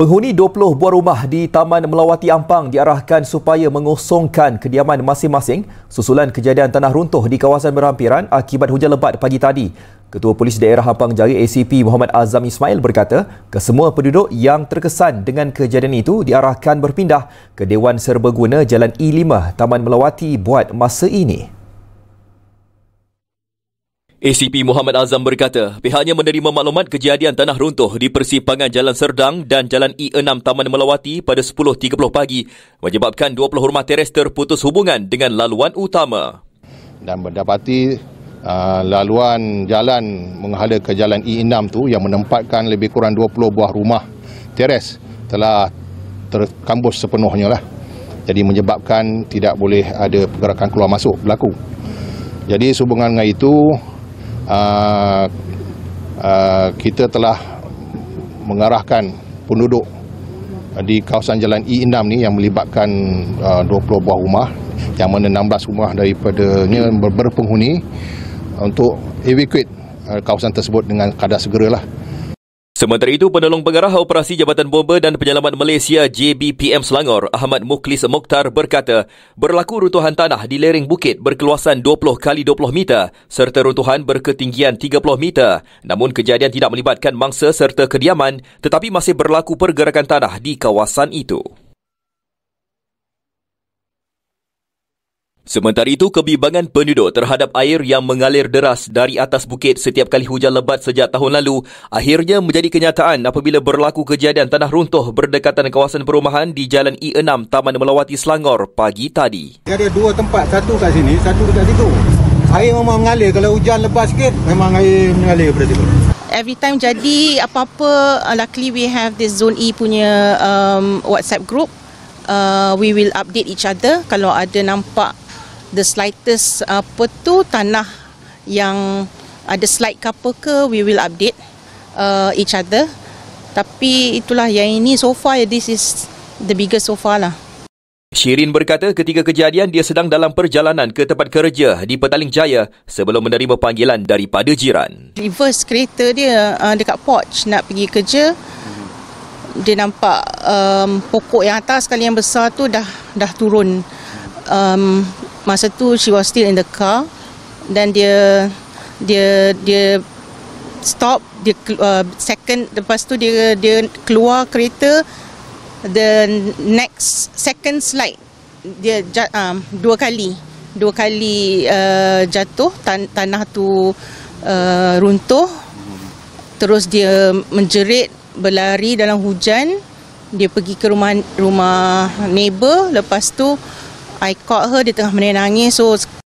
Penghuni 20 buah rumah di Taman Melawati Ampang diarahkan supaya mengosongkan kediaman masing-masing susulan kejadian tanah runtuh di kawasan berhampiran akibat hujan lebat pagi tadi. Ketua Polis Daerah Ampang Jari ACP Muhammad Azam Ismail berkata, kesemua penduduk yang terkesan dengan kejadian itu diarahkan berpindah ke Dewan Serbaguna Jalan E5 Taman Melawati buat masa ini. ACP Muhammad Azam berkata, pihaknya menerima maklumat kejadian tanah runtuh di persimpangan Jalan Serdang dan Jalan i 6 Taman Melawati pada 10.30 pagi menyebabkan 20 rumah teres terputus hubungan dengan laluan utama. Dan mendapati uh, laluan jalan menghala ke Jalan i 6 tu yang menempatkan lebih kurang 20 buah rumah teres telah terkambus sepenuhnya lah. Jadi menyebabkan tidak boleh ada pergerakan keluar masuk berlaku. Jadi sehubungan dengan itu, Ah, ah, kita telah mengarahkan penduduk ah, di kawasan jalan E6 ni yang melibatkan uh, 20 buah rumah yang mana 16 rumah daripadanya ber- berpenghuni untuk evacuate uh, kawasan tersebut dengan kadar segeralah. lah Sementara itu, Penolong Pengarah Operasi Jabatan Bomba dan Penyelamat Malaysia JBPM Selangor, Ahmad Muklis Mokhtar berkata, berlaku runtuhan tanah di lereng bukit berkeluasan 20 kali 20 meter serta runtuhan berketinggian 30 meter. Namun kejadian tidak melibatkan mangsa serta kediaman tetapi masih berlaku pergerakan tanah di kawasan itu. Sementara itu, kebimbangan penduduk terhadap air yang mengalir deras dari atas bukit setiap kali hujan lebat sejak tahun lalu akhirnya menjadi kenyataan apabila berlaku kejadian tanah runtuh berdekatan kawasan perumahan di Jalan I 6 Taman Melawati Selangor pagi tadi. Ada dua tempat, satu kat sini, satu dekat situ. Air memang mengalir. Kalau hujan lebat sikit, memang air mengalir daripada situ. Every time jadi apa-apa, uh, luckily we have this Zone E punya um, WhatsApp group. Uh, we will update each other kalau ada nampak the slightest apa tu tanah yang ada slight ke apa ke we will update uh, each other tapi itulah yang ini so far this is the biggest so far lah Shirin berkata ketika kejadian dia sedang dalam perjalanan ke tempat kerja di Petaling Jaya sebelum menerima panggilan daripada jiran. Reverse kereta dia uh, dekat porch nak pergi kerja. Hmm. Dia nampak um, pokok yang atas sekali yang besar tu dah dah turun. Um, masa tu she was still in the car then dia dia dia stop dia uh, second lepas tu dia dia keluar kereta the next second slide dia jat, um, dua kali dua kali uh, jatuh tan- tanah tu uh, runtuh terus dia menjerit berlari dalam hujan dia pergi ke rumah rumah neighbor lepas tu I caught her dia tengah menangis so